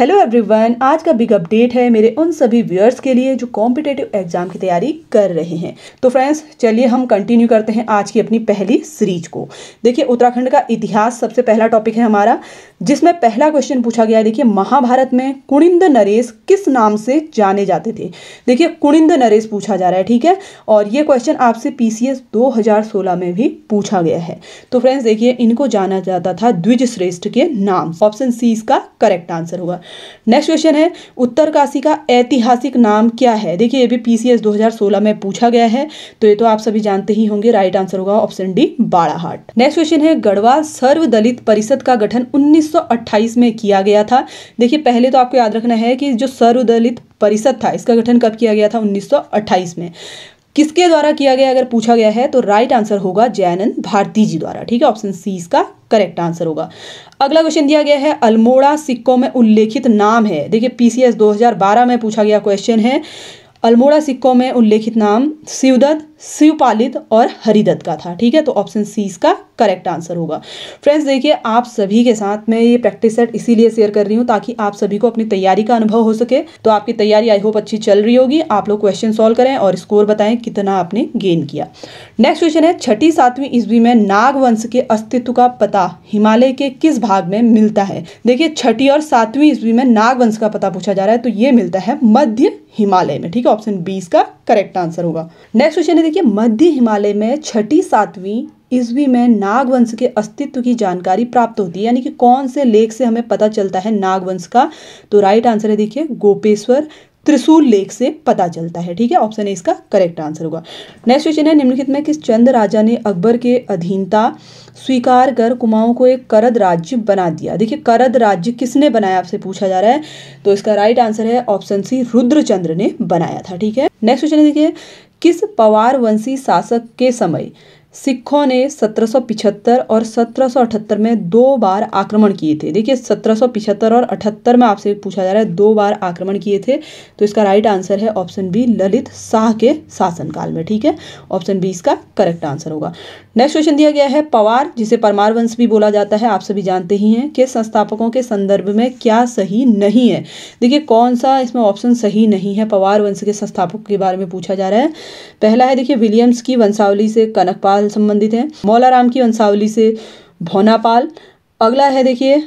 hello everyone आज का big update है मेरे उन सभी व्यूअर्स के लिए जो कॉम्पिटेटिव एग्जाम की तैयारी कर रहे हैं तो फ्रेंड्स चलिए हम कंटिन्यू करते हैं आज की अपनी पहली सीरीज को देखिए उत्तराखंड का इतिहास सबसे पहला टॉपिक है हमारा जिसमें पहला क्वेश्चन पूछा गया देखिए महाभारत में कुणिंद नरेश किस नाम से जाने जाते थे देखिए कुणिंद नरेश पूछा जा रहा है ठीक है और ये क्वेश्चन आपसे पी सी में भी पूछा गया है तो फ्रेंड्स देखिए इनको जाना जाता था द्विज श्रेष्ठ के नाम ऑप्शन सी इसका करेक्ट आंसर होगा नेक्स्ट क्वेश्चन है उत्तरकाशी का ऐतिहासिक नाम क्या है देखिए ये भी पीसीएस 2016 में पूछा गया है तो ये तो आप सभी जानते ही होंगे राइट आंसर होगा option D Barahat next question है गढ़वा सर्व दलित परिषद का गठन 1928 में किया गया था देखिए पहले तो आपको याद रखना है कि जो सर्व दलित परिषद था इसका गठन कब किया गया था 1928 में किसके द्वारा किया गया अगर पूछा गया है तो राइट आंसर होगा जयानंद भारती जी द्वारा ठीक है ऑप्शन सी इसका करेक्ट आंसर होगा अगला क्वेश्चन दिया गया है अल्मोड़ा सिक्कों में उल्लेखित नाम है देखिए पीसीएस 2012 में पूछा गया क्वेश्चन है अल्मोड़ा सिक्कों में उल्लेखित नाम शिवदत्त शिवपालित और हरिदत्त का था ठीक है तो ऑप्शन सी इसका करेक्ट आंसर होगा फ्रेंड्स देखिए आप सभी के साथ मैं ये प्रैक्टिस सेट इसीलिए शेयर कर रही हूँ ताकि आप सभी को अपनी तैयारी का अनुभव हो सके तो आपकी तैयारी आई होप अच्छी चल रही होगी आप लोग क्वेश्चन सॉल्व करें और स्कोर बताएं कितना आपने गेन किया नेक्स्ट क्वेश्चन है छठी सातवीं ईस्वी में नागवंश के अस्तित्व का पता हिमालय के किस भाग में मिलता है देखिए छठी और सातवीं ईस्वी में नागवंश का पता पूछा जा रहा है तो ये मिलता है मध्य हिमालय में ठीक है ऑप्शन बी इसका करेक्ट आंसर होगा नेक्स्ट क्वेश्चन है देखिए मध्य हिमालय में छठी सातवीं ईस्वी में नागवंश के अस्तित्व की जानकारी प्राप्त होती है यानी कि कौन से लेख से हमें पता चलता है नागवंश का तो राइट आंसर है देखिए गोपेश्वर त्रिशूल लेख से पता चलता है ठीक है ऑप्शन ए इसका करेक्ट आंसर होगा नेक्स्ट क्वेश्चन है निम्नलिखित में किस चंद राजा ने अकबर के अधीनता स्वीकार कर कुमाऊं को एक करद राज्य बना दिया देखिए करद राज्य किसने बनाया आपसे पूछा जा रहा है तो इसका राइट आंसर है ऑप्शन सी रुद्रचंद्र ने बनाया था ठीक है नेक्स्ट क्वेश्चन है देखिए किस पवार वंशी शासक के समय सिखों ने 1775 और 1778 में दो बार आक्रमण किए थे देखिए 1775 और 78 में आपसे पूछा जा रहा है दो बार आक्रमण किए थे तो इसका राइट आंसर है ऑप्शन बी ललित शाह के शासनकाल में ठीक है ऑप्शन बी इसका करेक्ट आंसर होगा नेक्स्ट क्वेश्चन दिया गया है पवार जिसे परमार वंश भी बोला जाता है आप सभी जानते ही हैं कि संस्थापकों के संदर्भ में क्या सही नहीं है देखिए कौन सा इसमें ऑप्शन सही नहीं है पवार वंश के संस्थापक के बारे में पूछा जा रहा है पहला है देखिए विलियम्स की वंशावली से कनकपाल पाल संबंधित है मौलाराम की वंशावली से भोनापाल अगला है देखिए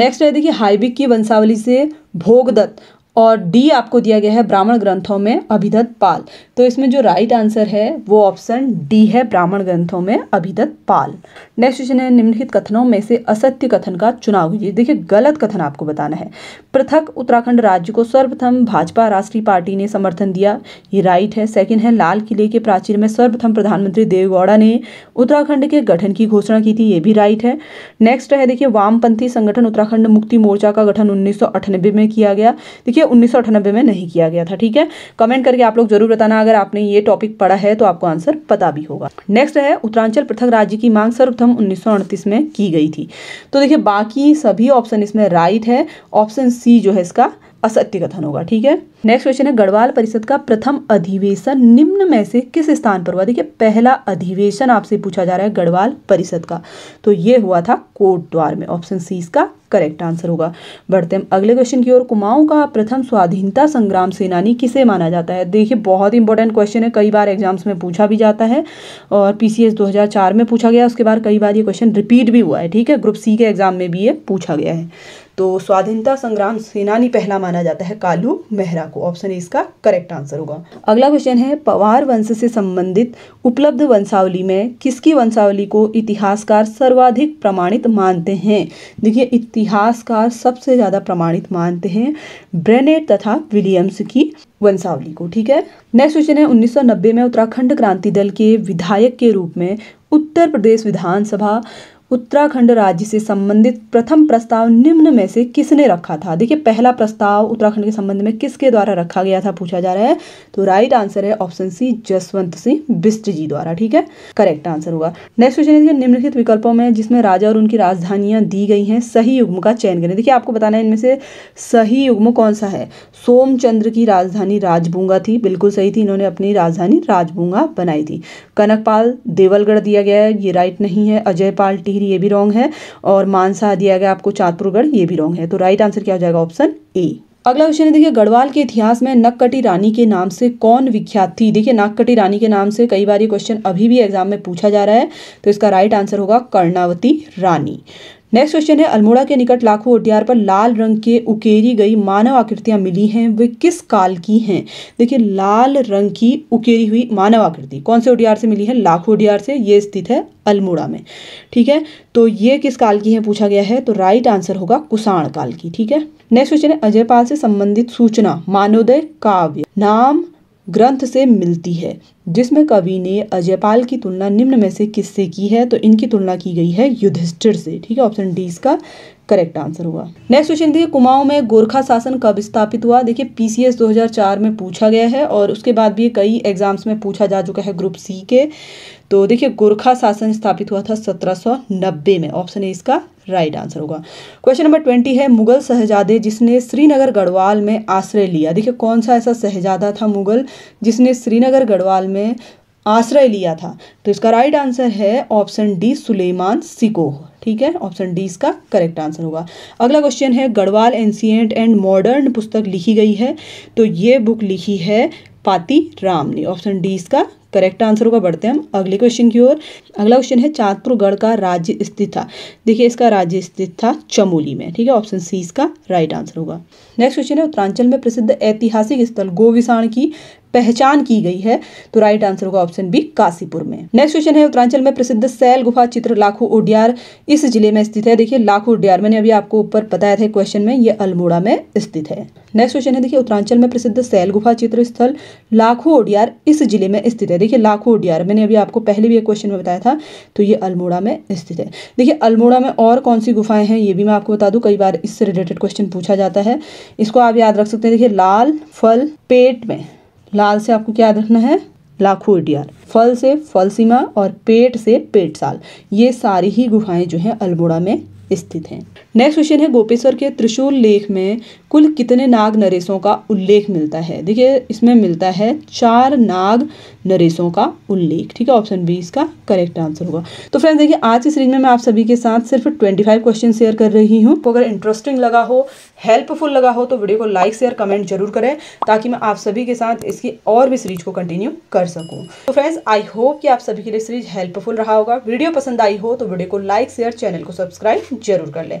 नेक्स्ट है देखिए हाइबिक की वंशावली से भोगदत्त और डी आपको दिया गया है ब्राह्मण ग्रंथों में अभिधत पाल तो इसमें जो राइट आंसर है वो ऑप्शन डी है ब्राह्मण ग्रंथों में अभिधत पाल नेक्स्ट क्वेश्चन है निम्नलिखित कथनों में से असत्य कथन का चुनाव कीजिए देखिए गलत कथन आपको बताना है पृथक उत्तराखंड राज्य को सर्वप्रथम भाजपा राष्ट्रीय पार्टी ने समर्थन दिया ये राइट है सेकेंड है लाल किले के प्राचीर में सर्वप्रथम प्रधानमंत्री देवगौड़ा ने उत्तराखंड के गठन की घोषणा की थी ये भी राइट है नेक्स्ट है देखिए वामपंथी संगठन उत्तराखंड मुक्ति मोर्चा का गठन उन्नीस में किया गया देखिए उन्नीस में नहीं किया गया था ठीक है कमेंट करके आप लोग जरूर बताना अगर आपने ये टॉपिक पढ़ा है तो आपको आंसर पता भी होगा नेक्स्ट है उत्तरांचल पृथक राज्य की मांग सर्वप्रथम उन्नीस में की गई थी तो देखिए बाकी सभी ऑप्शन इसमें राइट है ऑप्शन सी जो है इसका असत्य कथन होगा ठीक है नेक्स्ट क्वेश्चन है गढ़वाल परिषद का प्रथम अधिवेशन निम्न में से किस स्थान पर हुआ देखिए पहला अधिवेशन आपसे पूछा जा रहा है गढ़वाल परिषद का तो ये हुआ था कोट द्वार में ऑप्शन सी इसका करेक्ट आंसर होगा बढ़ते हम अगले क्वेश्चन की ओर कुमाऊं का प्रथम स्वाधीनता संग्राम सेनानी किसे माना जाता है देखिए बहुत इंपॉर्टेंट क्वेश्चन है कई बार एग्जाम्स में पूछा भी जाता है और पीसीएस 2004 में पूछा गया उसके बाद कई बार ये क्वेश्चन रिपीट भी हुआ है ठीक है ग्रुप सी के एग्जाम में भी ये पूछा गया है तो स्वाधीनता संग्राम सेनानी पहला माना जाता है कालू मेहरा को ऑप्शन ए इसका करेक्ट आंसर होगा अगला क्वेश्चन है पवार वंश से संबंधित उपलब्ध वंशावली में किसकी वंशावली को इतिहासकार सर्वाधिक प्रमाणित मानते हैं देखिए इतिहासकार सबसे ज़्यादा प्रमाणित मानते हैं ब्रेनेट तथा विलियम्स की वंशावली को ठीक है नेक्स्ट क्वेश्चन है 1990 में उत्तराखंड क्रांति दल के विधायक के रूप में उत्तर प्रदेश विधानसभा उत्तराखंड राज्य से संबंधित प्रथम प्रस्ताव निम्न में से किसने रखा था देखिए पहला प्रस्ताव उत्तराखंड के संबंध में किसके द्वारा रखा गया था पूछा जा रहा है तो राइट आंसर है ऑप्शन सी जसवंत सिंह बिस्ट जी द्वारा ठीक है करेक्ट आंसर होगा नेक्स्ट क्वेश्चन है निम्नलिखित विकल्पों में जिसमें राजा और उनकी राजधानियां दी गई हैं सही युग्म का चयन करें देखिए आपको बताना है इनमें से सही युग्म कौन सा है सोमचंद्र की राजधानी राजबूंगा थी बिल्कुल सही थी इन्होंने अपनी राजधानी राजबूंगा बनाई थी कनकपाल देवलगढ़ दिया गया है ये राइट नहीं है अजयपाल टी टिहरी ये भी रॉन्ग है और मानसा दिया गया आपको चाँदपुरगढ़ ये भी रॉन्ग है तो राइट आंसर क्या हो जाएगा ऑप्शन ए अगला क्वेश्चन है देखिए गढ़वाल के इतिहास में नक्कटी रानी के नाम से कौन विख्यात थी देखिए नाककटी रानी के नाम से कई बार ये क्वेश्चन अभी भी एग्जाम में पूछा जा रहा है तो इसका राइट आंसर होगा कर्णावती रानी नेक्स्ट क्वेश्चन है अल्मोड़ा के निकट लाखों उड्यार पर लाल रंग के उकेरी गई मानव आकृतियां मिली हैं वे किस काल की हैं देखिए लाल रंग की उकेरी हुई मानव आकृति कौन से उडियार से मिली है लाखों उडियार से ये स्थित है अल्मोड़ा में ठीक है तो ये किस काल की है पूछा गया है तो राइट आंसर होगा कुषाण काल की ठीक है नेक्स्ट क्वेश्चन है अजयपाल से संबंधित सूचना मानोदय काव्य नाम ग्रंथ से मिलती है जिसमें कवि ने अजयपाल की तुलना निम्न में से किससे की है तो इनकी तुलना की गई है युधिष्ठिर से ठीक है ऑप्शन डी इसका करेक्ट आंसर हुआ नेक्स्ट क्वेश्चन देखिए कुमाऊं में गोरखा शासन कब स्थापित हुआ देखिए पीसीएस 2004 में पूछा गया है और उसके बाद भी कई एग्जाम्स में पूछा जा चुका है ग्रुप सी के तो देखिए गोरखा शासन स्थापित हुआ था सत्रह में ऑप्शन ए इसका राइट आंसर होगा क्वेश्चन नंबर ट्वेंटी है मुगल शहजादे जिसने श्रीनगर गढ़वाल में आश्रय लिया देखिए कौन सा ऐसा शहजादा था मुगल जिसने श्रीनगर गढ़वाल में आश्रय लिया था तो इसका राइट आंसर है ऑप्शन डी सुलेमान सिकोह ठीक है ऑप्शन डी इसका करेक्ट आंसर होगा अगला क्वेश्चन है गढ़वाल एंसियंट एंड मॉडर्न पुस्तक लिखी गई है तो ये बुक लिखी है पाती राम ने ऑप्शन डी इसका करेक्ट आंसर होगा बढ़ते हैं हम अगले क्वेश्चन की ओर अगला क्वेश्चन है चांदपुरगढ़ का राज्य स्थित था देखिए इसका राज्य स्थित था चमोली में ठीक है ऑप्शन सी इसका राइट आंसर होगा नेक्स्ट क्वेश्चन है उत्तरांचल में प्रसिद्ध ऐतिहासिक स्थल गोविसाण की पहचान की गई है तो राइट आंसर होगा ऑप्शन बी काशीपुर में नेक्स्ट क्वेश्चन है उत्तरांचल में प्रसिद्ध सैल गुफा चित्र लाखो उडियार इस जिले में स्थित है देखिए लाखो उडियार मैंने अभी आपको ऊपर बताया था क्वेश्चन में ये अल्मोड़ा में स्थित है नेक्स्ट क्वेश्चन है देखिए उत्तरांचल में प्रसिद्ध सैल गुफा चित्र स्थल लाखो ओडियार इस जिले में स्थित है देखिए लाखो ओडियार मैंने अभी आपको पहले भी एक क्वेश्चन में बताया था तो ये अल्मोड़ा में स्थित है देखिए अल्मोड़ा में और कौन सी गुफाएं हैं ये भी मैं आपको बता दूं कई बार इससे रिलेटेड क्वेश्चन पूछा जाता है इसको आप याद रख सकते हैं देखिए लाल फल पेट में लाल से आपको क्या याद रखना है लाखों एटीआर फल से फलसीमा और पेट से पेट साल ये सारी ही गुफाएं जो हैं अल्मोड़ा में स्थित हैं नेक्स्ट क्वेश्चन है गोपेश्वर के त्रिशूल लेख में कुल कितने नाग नरेशों का उल्लेख मिलता है देखिए इसमें मिलता है चार नाग नरेशों का उल्लेख ठीक है ऑप्शन बी इसका करेक्ट आंसर होगा तो फ्रेंड्स देखिए आज की सीरीज में मैं आप सभी के साथ सिर्फ ट्वेंटी फाइव क्वेश्चन शेयर कर रही हूँ तो अगर इंटरेस्टिंग लगा हो हेल्पफुल लगा हो तो वीडियो को लाइक शेयर कमेंट जरूर करें ताकि मैं आप सभी के साथ इसकी और भी सीरीज को कंटिन्यू कर सकूँ तो फ्रेंड्स आई होप कि आप सभी के लिए सीरीज हेल्पफुल रहा होगा वीडियो पसंद आई हो तो वीडियो को लाइक शेयर चैनल को सब्सक्राइब जरूर कर लें